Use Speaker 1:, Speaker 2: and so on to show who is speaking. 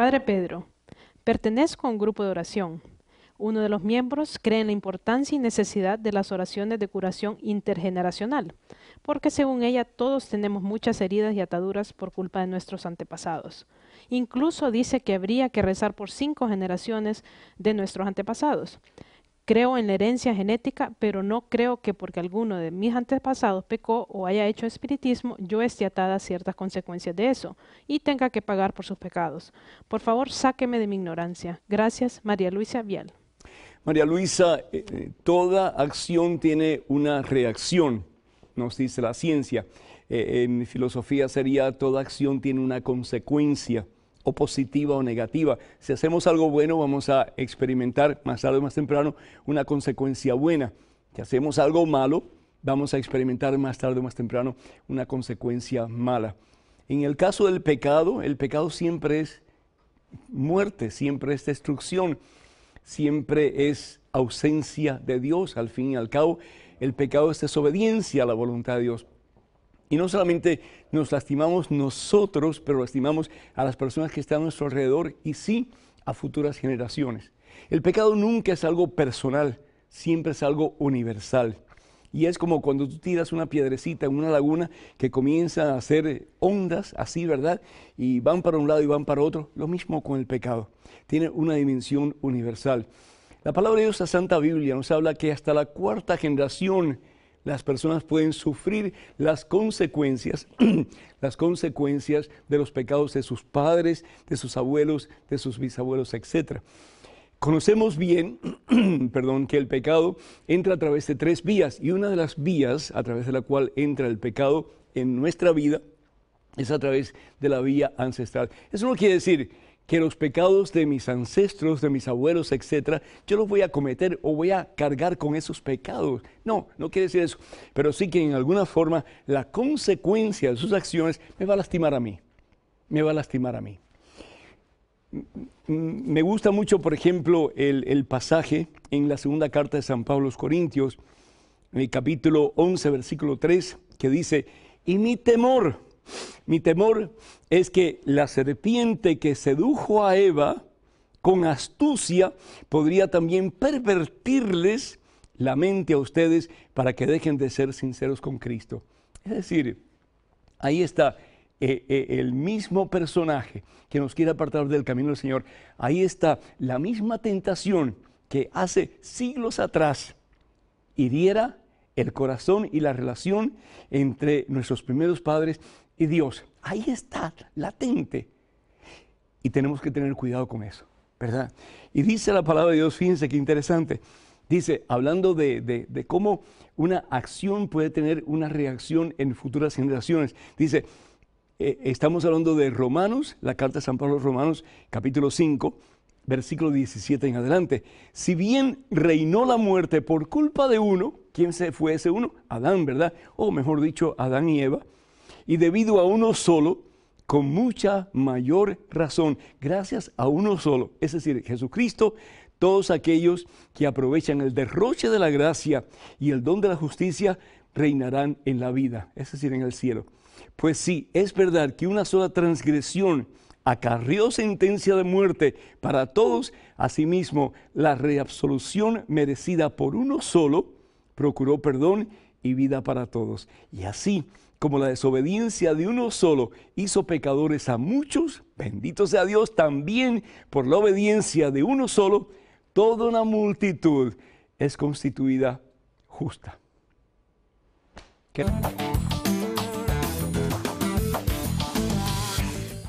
Speaker 1: Padre Pedro, pertenezco a un grupo de oración. Uno de los miembros cree en la importancia y necesidad de las oraciones de curación intergeneracional, porque según ella todos tenemos muchas heridas y ataduras por culpa de nuestros antepasados. Incluso dice que habría que rezar por cinco generaciones de nuestros antepasados creo en la herencia genética, pero no creo que porque alguno de mis antepasados pecó o haya hecho espiritismo, yo esté atada a ciertas consecuencias de eso y tenga que pagar por sus pecados. Por favor, sáqueme de mi ignorancia. Gracias, María Luisa Vial.
Speaker 2: María Luisa, eh, eh, toda acción tiene una reacción, nos dice la ciencia. Eh, en filosofía sería toda acción tiene una consecuencia o positiva o negativa. Si hacemos algo bueno, vamos a experimentar más tarde o más temprano una consecuencia buena. Si hacemos algo malo, vamos a experimentar más tarde o más temprano una consecuencia mala. En el caso del pecado, el pecado siempre es muerte, siempre es destrucción, siempre es ausencia de Dios. Al fin y al cabo, el pecado es desobediencia a la voluntad de Dios. Y no solamente nos lastimamos nosotros, pero lastimamos a las personas que están a nuestro alrededor y sí a futuras generaciones. El pecado nunca es algo personal, siempre es algo universal. Y es como cuando tú tiras una piedrecita en una laguna que comienza a hacer ondas así, ¿verdad? Y van para un lado y van para otro. Lo mismo con el pecado. Tiene una dimensión universal. La palabra de Dios, la Santa Biblia, nos habla que hasta la cuarta generación las personas pueden sufrir las consecuencias, las consecuencias de los pecados de sus padres, de sus abuelos, de sus bisabuelos, etc. Conocemos bien, perdón, que el pecado entra a través de tres vías y una de las vías a través de la cual entra el pecado en nuestra vida es a través de la vía ancestral. Eso no quiere decir que los pecados de mis ancestros, de mis abuelos, etcétera, yo los voy a cometer o voy a cargar con esos pecados. No, no quiere decir eso, pero sí que en alguna forma la consecuencia de sus acciones me va a lastimar a mí. Me va a lastimar a mí. Mm, mm, me gusta mucho, por ejemplo, el, el pasaje en la segunda carta de San Pablo a los Corintios, en el capítulo 11, versículo 3, que dice, y mi temor, mi temor es que la serpiente que sedujo a Eva con astucia podría también pervertirles la mente a ustedes para que dejen de ser sinceros con Cristo. Es decir, ahí está eh, eh, el mismo personaje que nos quiere apartar del camino del Señor. Ahí está la misma tentación que hace siglos atrás hiriera el corazón y la relación entre nuestros primeros padres y Dios. Ahí está, latente. Y tenemos que tener cuidado con eso, ¿verdad? Y dice la palabra de Dios, fíjense qué interesante. Dice, hablando de, cómo una acción puede tener una reacción en futuras generaciones. Dice, eh, estamos hablando de Romanos, la carta de San Pablo Romanos, capítulo 5, versículo 17 en adelante. Si bien reinó la muerte por culpa de uno, ¿quién se fue ese uno? Adán, ¿verdad? O mejor dicho, Adán y Eva y debido a uno solo, con mucha mayor razón, gracias a uno solo, es decir, Jesucristo, todos aquellos que aprovechan el derroche de la gracia y el don de la justicia reinarán en la vida, es decir, en el cielo. Pues sí, es verdad que una sola transgresión acarrió sentencia de muerte para todos, asimismo la reabsolución merecida por uno solo procuró perdón y vida para todos. Y así como la desobediencia de uno solo hizo pecadores a muchos, bendito sea Dios, también por la obediencia de uno solo, toda una multitud es constituida justa.